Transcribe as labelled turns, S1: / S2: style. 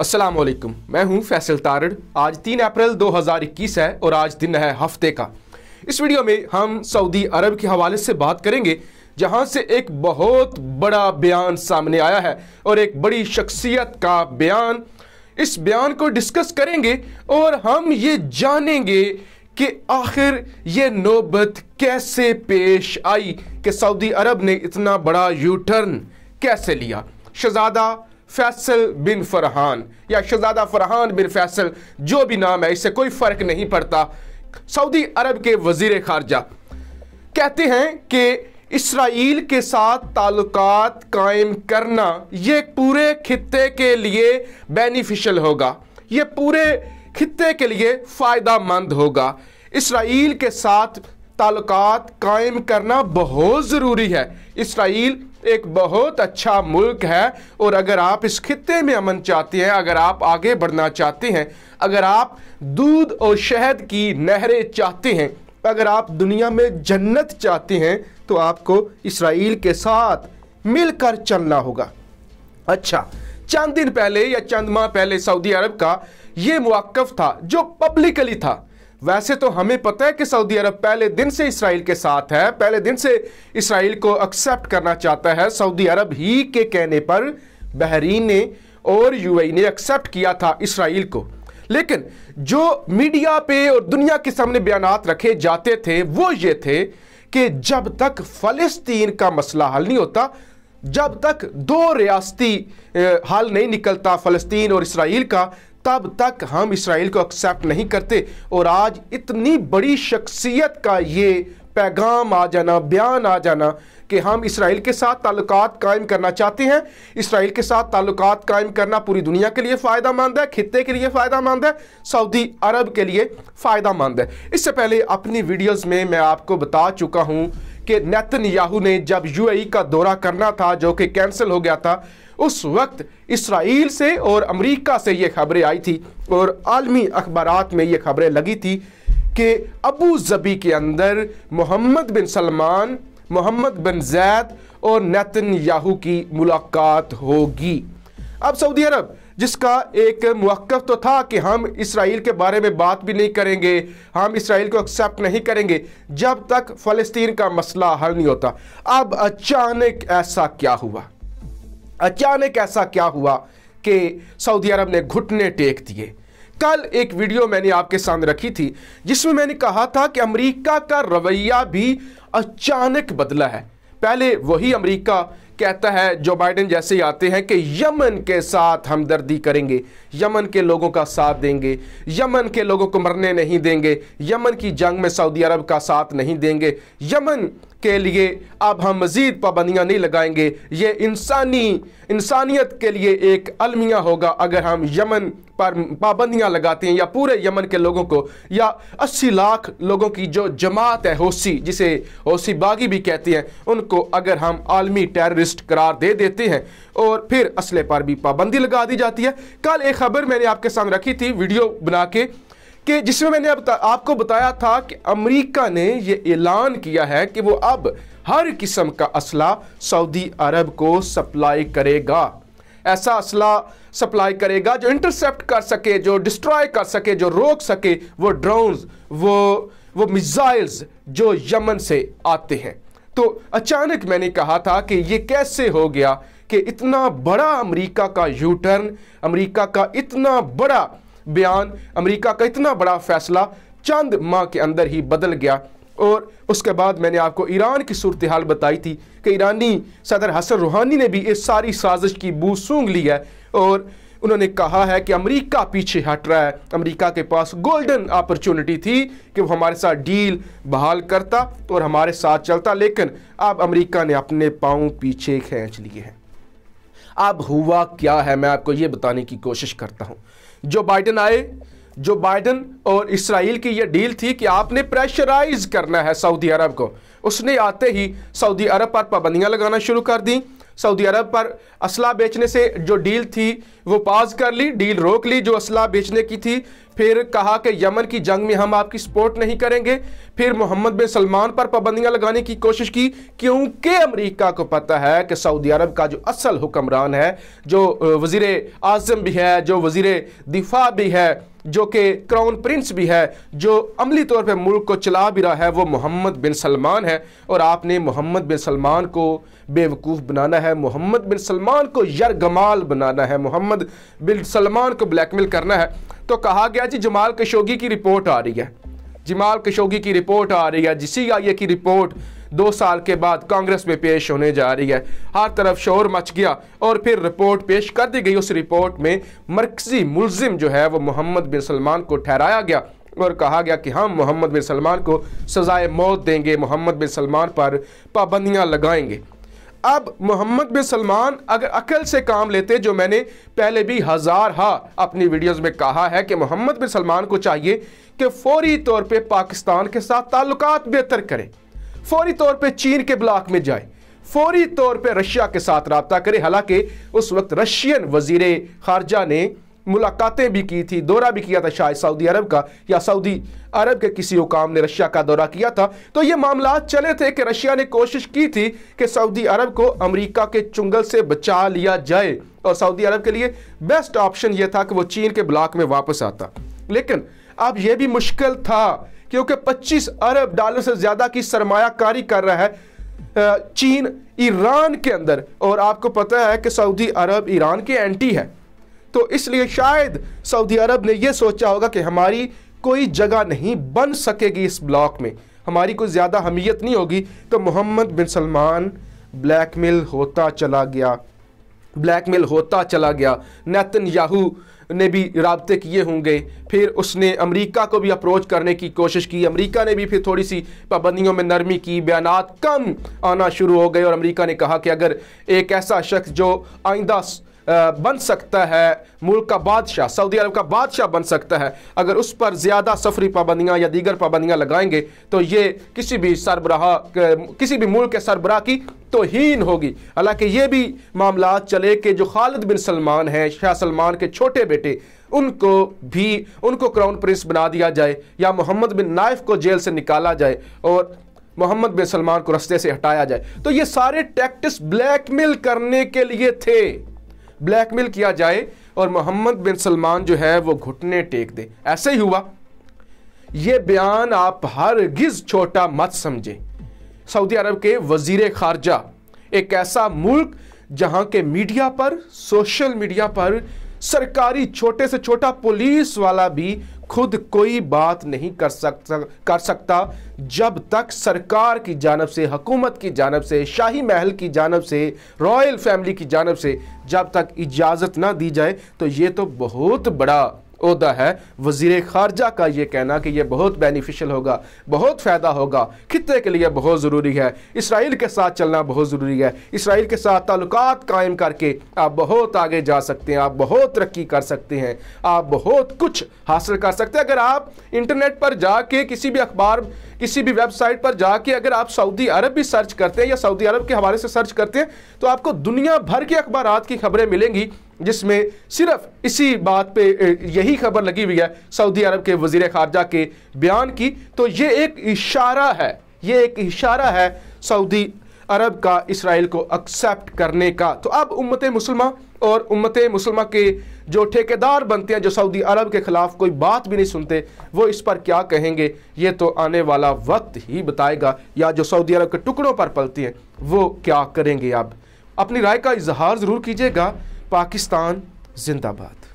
S1: असलम मैं हूं फैसल तारड़ आज 3 अप्रैल 2021 है और आज दिन है हफ्ते का इस वीडियो में हम सऊदी अरब के हवाले से बात करेंगे जहां से एक बहुत बड़ा बयान सामने आया है और एक बड़ी शख्सियत का बयान इस बयान को डिस्कस करेंगे और हम ये जानेंगे कि आखिर ये नौबत कैसे पेश आई कि सऊदी अरब ने इतना बड़ा यू टर्न कैसे लिया शहजादा फैसल बिन फरहान या शहजादा फरहान बिन फैसल जो भी नाम है इससे कोई फ़र्क नहीं पड़ता सऊदी अरब के वजीर खारजा कहते हैं कि इसराइल के साथ ताल्लुक कायम करना ये पूरे खत्े के लिए बेनिफिशल होगा ये पूरे खत्े के लिए फ़ायदा मंद होगा इसराइल के साथ ताल्लुक कायम करना बहुत ज़रूरी है इसराइल एक बहुत अच्छा मुल्क है और अगर आप इस खत्े में अमन चाहते हैं अगर आप आगे बढ़ना चाहते हैं अगर आप दूध और शहद की नहरें चाहते हैं अगर आप दुनिया में जन्नत चाहते हैं तो आपको इसराइल के साथ मिलकर चलना होगा अच्छा चंद दिन पहले या चंद माह पहले सऊदी अरब का ये मौक़ था जो पब्लिकली था वैसे तो हमें पता है कि सऊदी अरब पहले दिन से इसराइल के साथ है पहले दिन से इसराइल को एक्सेप्ट करना चाहता है सऊदी अरब ही के कहने पर बहरीन ने और यूएई e ने एक्सेप्ट किया था इसराइल को लेकिन जो मीडिया पे और दुनिया के सामने बयान रखे जाते थे वो ये थे कि जब तक फ़लस्तीन का मसला हल नहीं होता जब तक दो रियासती हल नहीं निकलता फ़लस्तीन और इसराइल का तब तक हम इसराइल को एक्सेप्ट नहीं करते और आज इतनी बड़ी शख्सियत का ये पैगाम आ जाना बयान आ जाना कि हम इसराइल के साथ ताल्लुक कायम करना चाहते हैं इसराइल के साथ ताल्लुक कायम करना पूरी दुनिया के लिए फ़ायदा मंद है खत्े के लिए फ़ायदा मंद है सऊदी अरब के लिए फ़ायदा मंद है इससे पहले अपनी वीडियोज़ में मैं आपको बता चुका हूँ कि नैतन याहू ने जब यू का दौरा करना था जो कि कैंसिल हो गया था उस वक्त इसराइल से और अमेरिका से ये खबरें आई थी और आलमी अखबार में ये खबरें लगी थी कि अबू जबी के अंदर मोहम्मद बिन सलमान मोहम्मद बिन जैद और नतन याहू की मुलाकात होगी अब सऊदी अरब जिसका एक मौक़ तो था कि हम इसराइल के बारे में बात भी नहीं करेंगे हम इसराइल को एक्सेप्ट नहीं करेंगे जब तक फ़लस्तीन का मसला हल नहीं होता अब अचानक ऐसा क्या हुआ अचानक ऐसा क्या हुआ कि सऊदी अरब ने घुटने टेक दिए कल एक वीडियो मैंने आपके सामने रखी थी जिसमें मैंने कहा था कि अमेरिका का रवैया भी अचानक बदला है पहले वही अमेरिका कहता है जो बाइडेन जैसे ही आते हैं कि यमन के साथ हमदर्दी करेंगे यमन के लोगों का साथ देंगे यमन के लोगों को मरने नहीं देंगे यमन की जंग में सऊदी अरब का साथ नहीं देंगे यमन के लिए अब हम मज़ीद पाबंदियाँ नहीं लगाएंगे ये इंसानी इंसानियत के लिए एक अलमिया होगा अगर हम यमन पर पाबंदियाँ लगाते हैं या पूरे यमन के लोगों को या अस्सी लाख लोगों की जो जमात है होसी जिसे होसी बागी भी कहते हैं उनको अगर हम आलमी टेररिस्ट करार दे देते हैं और फिर असले पर भी पाबंदी लगा दी जाती है कल एक खबर मैंने आपके सामने रखी थी वीडियो बना के कि जिसमें मैंने अब आपको बताया था कि अमेरिका ने यह ऐलान किया है कि वो अब हर किस्म का असला सऊदी अरब को सप्लाई करेगा ऐसा असला सप्लाई करेगा जो इंटरसेप्ट कर सके जो डिस्ट्रॉय कर सके जो रोक सके वो ड्रोन वो वो मिज़ाइल्स जो यमन से आते हैं तो अचानक मैंने कहा था कि ये कैसे हो गया कि इतना बड़ा अमेरिका का यूटर्न अमेरिका का इतना बड़ा बयान अमेरिका का इतना बड़ा फैसला चंद माह के अंदर ही बदल गया और उसके बाद मैंने आपको ईरान की सूरत हाल बताई थी कि ईरानी सदर हसन रूहानी ने भी इस सारी साजिश की बू सूंघ ली है और उन्होंने कहा है कि अमेरिका पीछे हट रहा है अमेरिका के पास गोल्डन अपॉर्चुनिटी थी कि वो हमारे साथ डील बहाल करता और हमारे साथ चलता लेकिन अब अमेरिका ने अपने पाँव पीछे खींच लिए हैं अब हुआ क्या है मैं आपको ये बताने की कोशिश करता हूं जो बाइडन आए जो बाइडन और इसराइल की यह डील थी कि आपने प्रेशराइज करना है सऊदी अरब को उसने आते ही सऊदी अरब पर पाबंदियां लगाना शुरू कर दी सऊदी अरब पर असला बेचने से जो डील थी वो पाज कर ली डील रोक ली जो असला बेचने की थी फिर कहा कि यमन की जंग में हम आपकी सपोर्ट नहीं करेंगे फिर मोहम्मद बिन सलमान पर पाबंदियां लगाने की कोशिश की क्योंकि अमेरिका को पता है कि सऊदी अरब का जो असल हुक्मरान है जो वजीर आजम भी है जो वजीर दिफा भी है जो कि क्राउन प्रिंस भी है जो अमली तौर पे मुल्क को चला भी रहा है वो मोहम्मद बिन सलमान है और आपने मोहम्मद बिन सलमान को बेवकूफ़ बनाना है मोहम्मद बिन सलमान को यरगमाल बनाना है मोहम्मद बिन सलमान को ब्लैकमेल करना है तो कहा गया जी जमाल कशोगी की रिपोर्ट आ रही है जमाल कशोगी की रिपोर्ट आ रही है जी सी आई ए की रिपोर्ट दो साल के बाद कांग्रेस में पेश होने जा रही है हर तरफ शोर मच गया और फिर रिपोर्ट पेश कर दी गई उस रिपोर्ट में मरकजी मुलजिम जो है वो मोहम्मद बिन सलमान को ठहराया गया और कहा गया कि हम हाँ, मोहम्मद बिन सलमान को सजाए मौत देंगे मोहम्मद बिन सलमान पर पाबंदियाँ लगाएंगे अब मोहम्मद बिन सलमान अगर अकल से काम लेते जो मैंने पहले भी हज़ार हा अपनी वीडियोस में कहा है कि मोहम्मद बिन सलमान को चाहिए कि फौरी तौर पे पाकिस्तान के साथ ताल्लुक बेहतर करें फौरी तौर पे चीन के ब्लॉक में जाए फौरी तौर पे रशिया के साथ रबता करें हालांकि उस वक्त रशियन वजीर खारजा ने मुलाकातें भी की थी दौरा भी किया था शायद सऊदी अरब का या सऊदी अरब के किसी हुकाम ने रशिया का दौरा किया था तो ये मामला चले थे कि रशिया ने कोशिश की थी कि सऊदी अरब को अमेरिका के चुंगल से बचा लिया जाए और सऊदी अरब के लिए बेस्ट ऑप्शन ये था कि वो चीन के ब्लॉक में वापस आता लेकिन अब यह भी मुश्किल था क्योंकि 25 अरब डॉलर से ज़्यादा की सरमायाकारी कर रहा है चीन ईरान के अंदर और आपको पता है कि सऊदी अरब ईरान के एंटी है तो इसलिए शायद सऊदी अरब ने यह सोचा होगा कि हमारी कोई जगह नहीं बन सकेगी इस ब्लॉक में हमारी कोई ज़्यादा हमीयत नहीं होगी तो मोहम्मद बिन सलमान ब्लैकमेल होता चला गया ब्लैकमेल होता चला गया नैतन याहू ने भी रबते किए होंगे फिर उसने अमेरिका को भी अप्रोच करने की कोशिश की अमेरिका ने भी फिर थोड़ी सी पाबंदियों में नरमी की बयान कम आना शुरू हो गए और अमेरिका ने कहा कि अगर एक ऐसा शख्स जो आइंदा बन सकता है मुल्क का बादशाह सऊदी अरब का बादशाह बन सकता है अगर उस पर ज़्यादा सफरी पाबंदियाँ या दीगर पाबंदियाँ लगाएंगे तो ये किसी भी सरबराह किसी भी मुल्क के सरबराह की तोहन होगी हालांकि ये भी मामला चले कि जो खालिद बिन सलमान हैं शाह सलमान के छोटे बेटे उनको भी उनको क्राउन प्रिंस बना दिया जाए या मोहम्मद बिन नाइफ को जेल से निकाला जाए और मोहम्मद बिन सलमान को रस्ते से हटाया जाए तो ये सारे टैक्टिस ब्लैकमेल करने के लिए थे ब्लैकमेल किया जाए और मोहम्मद बिन सलमान जो है वो घुटने टेक दे ऐसे ही हुआ ये बयान आप हर गिज छोटा मत समझें सऊदी अरब के वजीर खारजा एक ऐसा मुल्क जहां के मीडिया पर सोशल मीडिया पर सरकारी छोटे से छोटा पुलिस वाला भी खुद कोई बात नहीं कर सकता कर सकता जब तक सरकार की जानब से हकूमत की जानब से शाही महल की जानब से रॉयल फैमिली की जानब से जब तक इजाज़त ना दी जाए तो ये तो बहुत बड़ा अहदा है वजीर खारजा का ये कहना कि यह बहुत बेनिफिशल होगा बहुत फ़ायदा होगा खत्े के लिए बहुत ज़रूरी है इसराइल के साथ चलना बहुत ज़रूरी है इसराइल के साथ ताल्लुक कायम करके आप बहुत आगे जा सकते हैं आप बहुत तरक्की कर सकते हैं आप बहुत कुछ हासिल कर सकते हैं अगर आप इंटरनेट पर जाके किसी भी अखबार किसी भी वेबसाइट पर जाके अगर आप सऊदी अरब भी सर्च करते हैं या सऊदी अरब के हवाले से सर्च करते हैं तो आपको दुनिया भर के अखबार की खबरें मिलेंगी जिसमें सिर्फ इसी बात पे यही खबर लगी हुई है सऊदी अरब के वजीर खारजा के बयान की तो ये एक इशारा है ये एक इशारा है सऊदी अरब का इसराइल को एक्सेप्ट करने का तो अब उम्मत मुसलमा और उम्मत मुसलमा के जो ठेकेदार बनते हैं जो सऊदी अरब के ख़िलाफ़ कोई बात भी नहीं सुनते वो इस पर क्या कहेंगे ये तो आने वाला वक्त ही बताएगा या जो सऊदी अरब के टुकड़ों पर पलती हैं वो क्या करेंगे अब अपनी राय का इजहार ज़रूर कीजिएगा पाकिस्तान जिंदाबाद